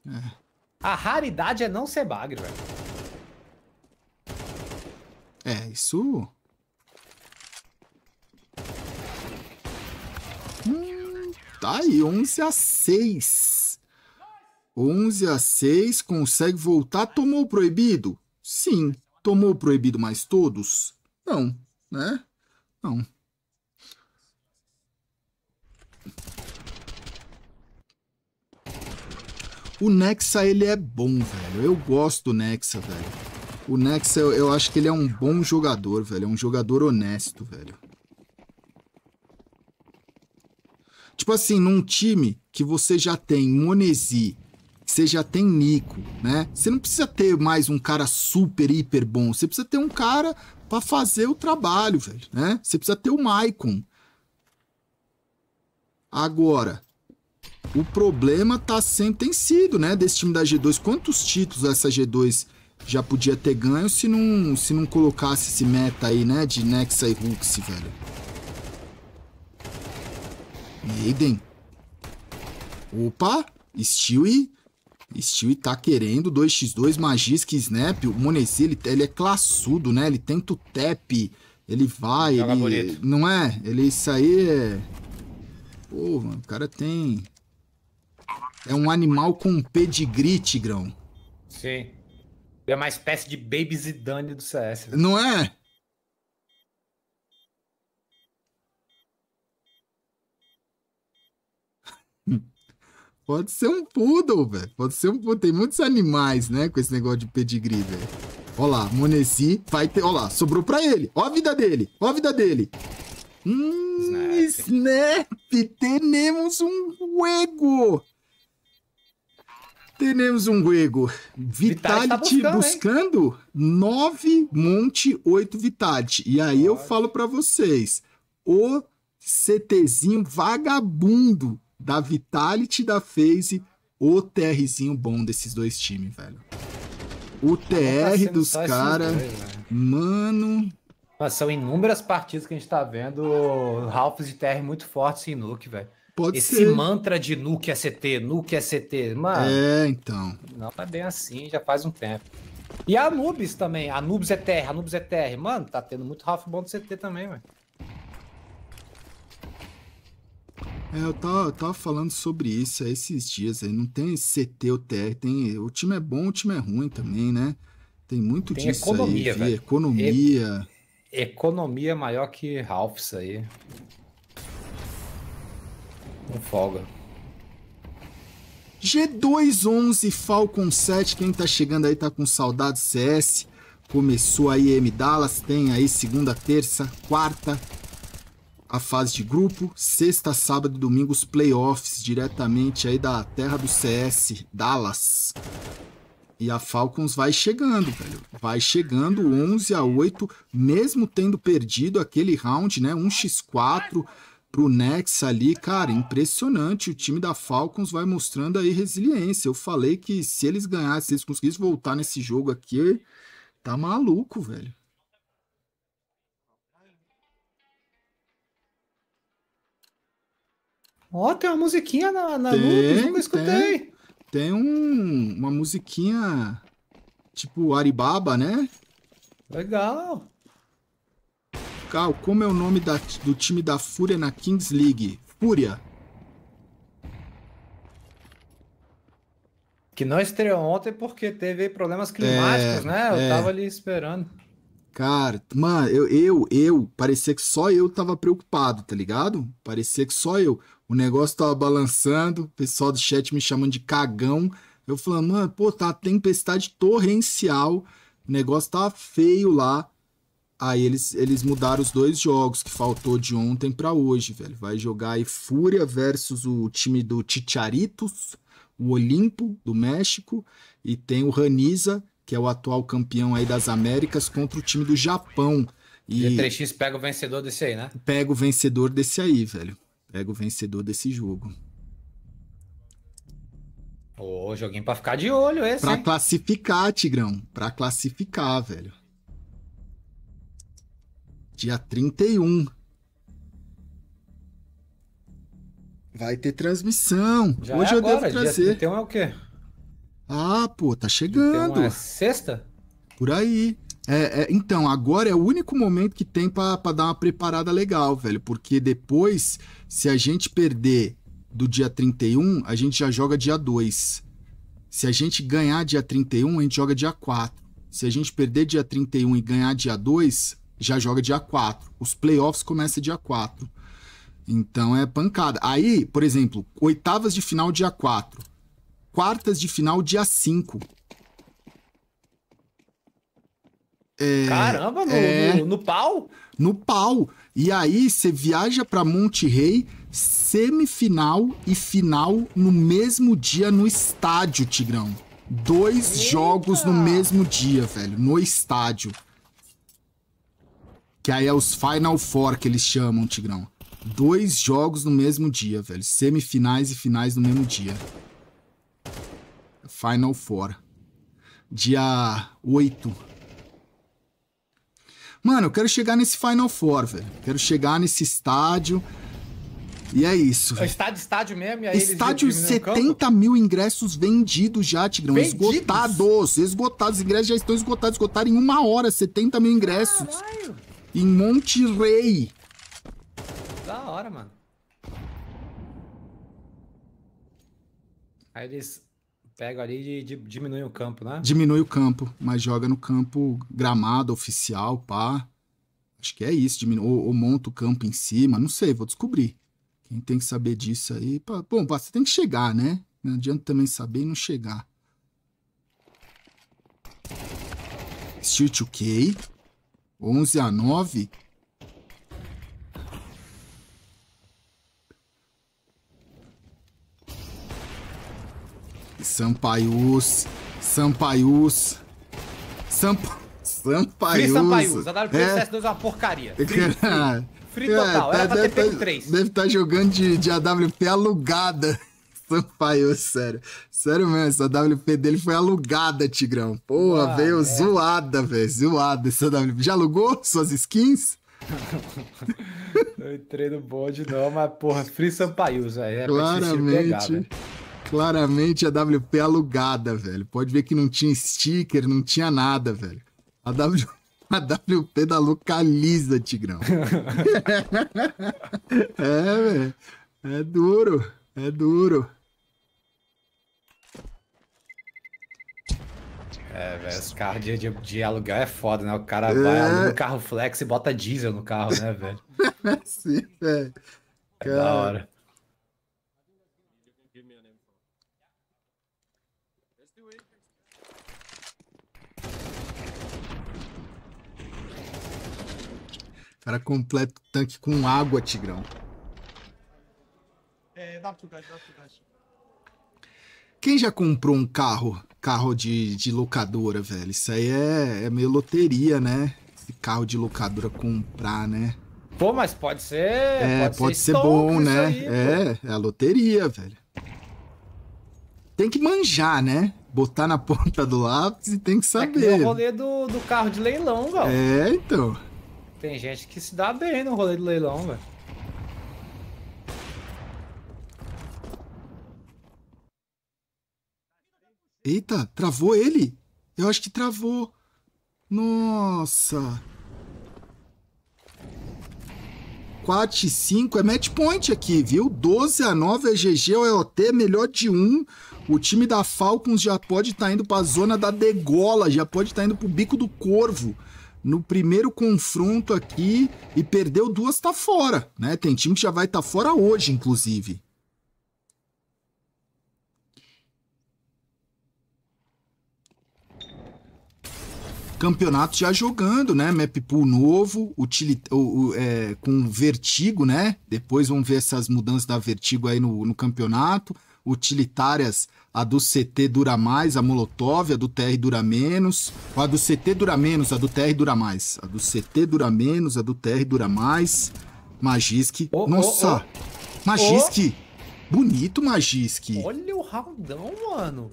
É. A raridade é não ser bagre, velho. É, isso. Tá aí, 11 a 6. 11 a 6, consegue voltar. Tomou o proibido? Sim. Tomou o proibido mais todos? Não, né? Não. O Nexa, ele é bom, velho. Eu gosto do Nexa, velho. O Nexa, eu, eu acho que ele é um bom jogador, velho. É um jogador honesto, velho. Tipo assim, num time que você já tem Monesi, você já tem Nico, né? Você não precisa ter mais um cara super, hiper bom. Você precisa ter um cara para fazer o trabalho, velho, né? Você precisa ter o Maicon. Agora, o problema tá sempre tem sido, né, desse time da G2. Quantos títulos essa G2 já podia ter ganho se não, se não colocasse esse meta aí, né, de Nexa e Rux, velho? Maiden. Opa, Stewie. Stewie tá querendo 2x2, Magisk, Snap. O Monesi, ele, ele é classudo, né? Ele tenta o tap, ele vai, Joga ele... Bonito. Não é? Ele, isso aí é... Pô, mano, o cara tem... É um animal com um pedigree, Tigrão. Sim. É uma espécie de Baby Zidane do CS. Né? Não é? Pode ser um poodle, velho. Pode ser um poodle. Tem muitos animais, né? Com esse negócio de pedigree, velho. Ó lá, Monesi vai ter... Ó lá, sobrou pra ele. Ó a vida dele. Ó a vida dele. Hum, Snap. Snap. Temos um juego. Temos um juego. Vitality, Vitality tá buscando, buscando 9 monte, 8 Vitality. E aí eu falo pra vocês. O CTzinho vagabundo da Vitality da FaZe, o TRzinho bom desses dois times, velho. O TR tá dos caras. Né? Mano. Mas são inúmeras partidas que a gente tá vendo Ralphs de TR muito fortes em Nuke, velho. Pode Esse ser. mantra de Nuke é CT Nuke é CT mano. É, então. Não tá bem assim, já faz um tempo. E a Anubis também, Anubis é TR, Anubis é TR. Mano, tá tendo muito Ralph bom de CT também, velho. É, eu tava, eu tava falando sobre isso esses dias aí. Não tem CT ou TR, tem. O time é bom, o time é ruim também, né? Tem muito tem disso economia, aí, economia. E, economia é maior que Ralphs aí. Não folga. G211 Falcon 7, quem tá chegando aí tá com saudade CS. Começou aí M Dallas, tem aí segunda, terça, quarta, a fase de grupo, sexta, sábado e domingo os playoffs diretamente aí da terra do CS, Dallas. E a Falcons vai chegando, velho. Vai chegando 11 a 8, mesmo tendo perdido aquele round, né, 1x4 pro Nex ali, cara, impressionante. O time da Falcons vai mostrando aí resiliência. Eu falei que se eles ganhassem, se eles conseguissem voltar nesse jogo aqui, tá maluco, velho. Ó, tem uma musiquinha na, na tem, nunca escutei. Tem, tem um, uma musiquinha tipo Aribaba, né? Legal. Cal, como é o nome da, do time da Fúria na Kings League? Fúria. Que não estreou ontem porque teve problemas climáticos, é, né? Eu é. tava ali esperando. Cara, mano, eu, eu, eu, parecia que só eu tava preocupado, tá ligado? Parecia que só eu. O negócio tava balançando, o pessoal do chat me chamando de cagão. Eu falando, mano, pô, tá tempestade torrencial. O negócio tava tá feio lá. Aí eles, eles mudaram os dois jogos que faltou de ontem para hoje, velho. Vai jogar aí Fúria versus o time do Ticharitos, o Olimpo do México, e tem o Raniza, que é o atual campeão aí das Américas, contra o time do Japão. E, o 3x pega o vencedor desse aí, né? Pega o vencedor desse aí, velho pega o vencedor desse jogo. Ô, oh, joguinho pra ficar de olho esse. Pra hein? classificar, Tigrão. Pra classificar, velho. Dia 31. Vai ter transmissão. Já Hoje é agora, eu devo trazer. Dia 31 é o quê? Ah, pô, tá é chegando. É sexta? Por aí. É, é, então, agora é o único momento que tem para dar uma preparada legal, velho. Porque depois, se a gente perder do dia 31, a gente já joga dia 2. Se a gente ganhar dia 31, a gente joga dia 4. Se a gente perder dia 31 e ganhar dia 2, já joga dia 4. Os playoffs começam dia 4. Então é pancada. Aí, por exemplo, oitavas de final dia 4. Quartas de final dia 5 É, Caramba, no, é, no, no, pau? No pau. E aí você viaja para Monte Rei, semifinal e final no mesmo dia no estádio, Tigrão. Dois Eita. jogos no mesmo dia, velho, no estádio. Que aí é os Final Four que eles chamam, Tigrão. Dois jogos no mesmo dia, velho. Semifinais e finais no mesmo dia. Final Four. Dia 8 Mano, eu quero chegar nesse Final Four, velho. Quero chegar nesse estádio. E é isso. É estádio, estádio mesmo? estádio, 70 mil ingressos vendidos já, Tigrão. Vendidos? Esgotados. Esgotados. Os ingressos já estão esgotados. Esgotaram em uma hora 70 mil ingressos. Caralho. Em Monterrey. Da hora, mano. Aí eles Pega ali e diminui o campo, né? Diminui o campo, mas joga no campo gramado oficial, pá. Acho que é isso, diminui, ou, ou monta o campo em cima, não sei, vou descobrir. Quem tem que saber disso aí. Pá, bom, pá, você tem que chegar, né? Não adianta também saber e não chegar. Shoot, 2K. 11 a 9. Sampaius. Sampaius. Samp... Sampaius. Sampaius. A é. CS2 é uma porcaria. É é. Free, é, total. É, tá, Era pra deve, ter tá pego 3. Deve estar tá jogando de, de AWP alugada. Sampaio, sério. Sério mesmo, essa WP dele foi alugada, Tigrão. Porra, ah, veio é. zoada, velho. Zoada essa WP. Já alugou suas skins? não entrei no bonde, não, mas, porra, Free Sampaio, velho. É Claramente. Claramente a WP alugada, velho. Pode ver que não tinha sticker, não tinha nada, velho. A, w... a WP da localiza, Tigrão. é, velho. É duro. É duro. É, velho, os carros de, de, de, aluguel é foda, né? O cara é... vai, aluga um carro flex e bota diesel no carro, né, velho? Sim, velho. É cara, da hora. Cara, completo tanque com água, Tigrão. É, dá pro gás, dá pro gás. Quem já comprou um carro, carro de, de locadora, velho? Isso aí é, é meio loteria, né? Esse carro de locadora comprar, né? Pô, mas pode ser. É, pode, pode ser, ser bom, né? Aí, é, é a loteria, velho. Tem que manjar, né? Botar na ponta do lápis e tem que saber. É que o rolê do, do carro de leilão, velho. É, então. Tem gente que se dá bem no rolê do leilão, velho. Eita, travou ele? Eu acho que travou. Nossa. 4 e 5 é match point aqui, viu? 12 a 9 é GG, é o EOT melhor de um. O time da Falcons já pode estar tá indo para a zona da degola, já pode estar tá indo para o bico do corvo no primeiro confronto aqui e perdeu duas, tá fora, né? Tem time que já vai estar tá fora hoje, inclusive. Campeonato já jogando, né? Map pool novo, o, o, é, com vertigo, né? Depois vamos ver essas mudanças da vertigo aí no, no campeonato utilitárias, a do CT dura mais, a Molotov, a do TR dura menos, a do CT dura menos, a do TR dura mais, a do CT dura menos, a do TR dura mais, Magisk, oh, nossa, oh, oh. Magisk, bonito Magisk. Olha o roundão, mano.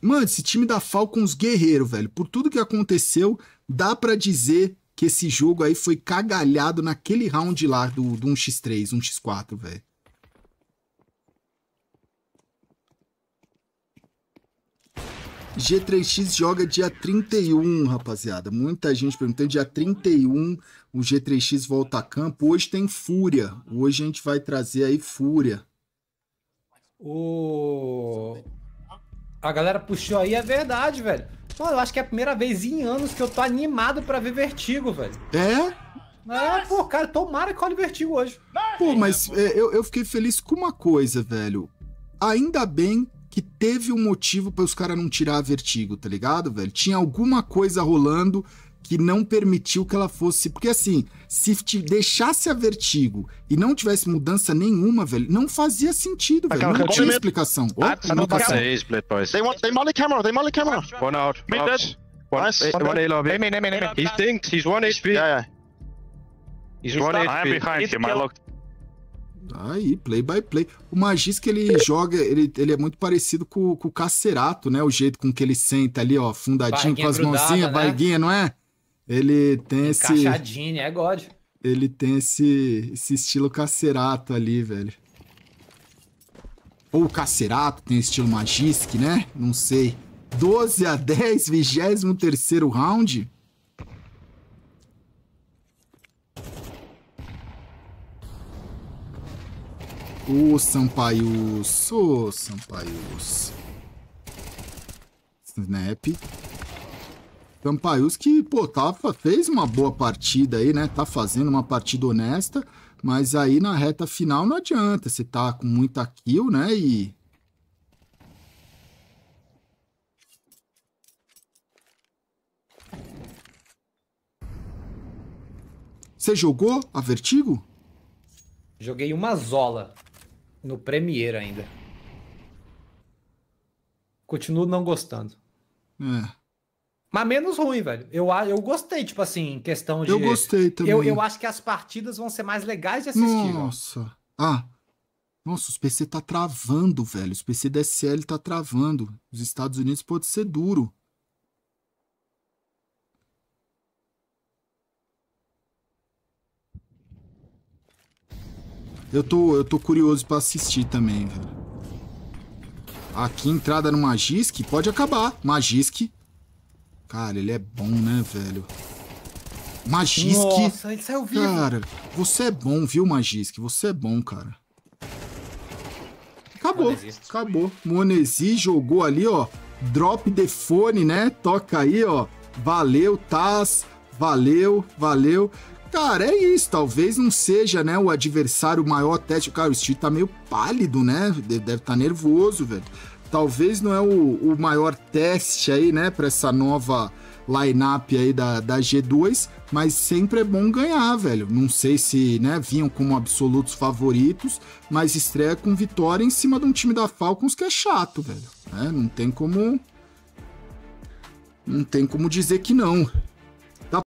Mano, esse time da Falcons é guerreiro, velho, por tudo que aconteceu, dá para dizer que esse jogo aí foi cagalhado naquele round lá do, do 1x3, 1x4, velho. G3X joga dia 31, rapaziada. Muita gente perguntando. Então, dia 31 o G3X volta a campo. Hoje tem Fúria. Hoje a gente vai trazer aí Fúria. O... A galera puxou aí, é verdade, velho. Mano, eu acho que é a primeira vez em anos que eu tô animado pra ver Vertigo, velho. É? É, pô, cara, tomara que olhe Vertigo hoje. Pô, mas é, eu, eu fiquei feliz com uma coisa, velho. Ainda bem que teve um motivo para os caras não tirar a Vertigo, tá ligado, velho? Tinha alguma coisa rolando que não permitiu que ela fosse. Porque assim, se deixasse a vertigo e não tivesse mudança nenhuma, velho, não fazia sentido, velho. Não tinha mid. explicação. What? Oh, explicação. They want they molly camera, they molly camera. One out. Mid dead. One, nice. one, eh, one A lobby. Aim, aim, aim, aim. He's dinked, he's one HP. Yeah, yeah. He's, he's one HP. I'm behind him, I locked. Aí, play by play. O que ele joga, ele, ele é muito parecido com, com o Cacerato, né? O jeito com que ele senta ali, ó, fundadinho barguinha com as grudada, mãozinhas, né? barguinha, não é? Ele tem esse... Encaixadinho, é God. Ele tem esse, esse estilo Cacerato ali, velho. Ou o Cacerato tem estilo Magisk, né? Não sei. 12 a 10, 23 terceiro round. Ô, oh, Sampaios. Ô, oh, Sampaios. Snap. Sampaios que, pô, tá, fez uma boa partida aí, né? Tá fazendo uma partida honesta. Mas aí na reta final não adianta. Você tá com muita kill, né? E Você jogou a Vertigo? Joguei uma zola no Premiere ainda. Continuo não gostando. É. Mas menos ruim, velho. Eu, eu gostei, tipo assim, em questão de. Eu gostei também. Eu, eu acho que as partidas vão ser mais legais de assistir. Nossa. Ah. Nossa, os PC tá travando, velho. Os PC DSL tá travando. Os Estados Unidos pode ser duro. Eu tô, eu tô curioso para assistir também, velho. Aqui, entrada no Magisk. Pode acabar. Magisk. Cara, ele é bom, né, velho? Magisk. Nossa, ele saiu vivo. Cara, você é bom, viu, Magisk? Você é bom, cara. Acabou, acabou. Monesi jogou ali, ó. Drop the phone né? Toca aí, ó. Valeu, Taz. Valeu, valeu. Cara, é isso. Talvez não seja, né, o adversário maior teste. Cara, o Steve tá meio pálido, né? Deve estar tá nervoso, velho. Talvez não é o, o maior teste aí, né, pra essa nova line-up aí da, da G2, mas sempre é bom ganhar, velho. Não sei se né, vinham como absolutos favoritos, mas estreia com vitória em cima de um time da Falcons que é chato, velho. É, não tem como. Não tem como dizer que não.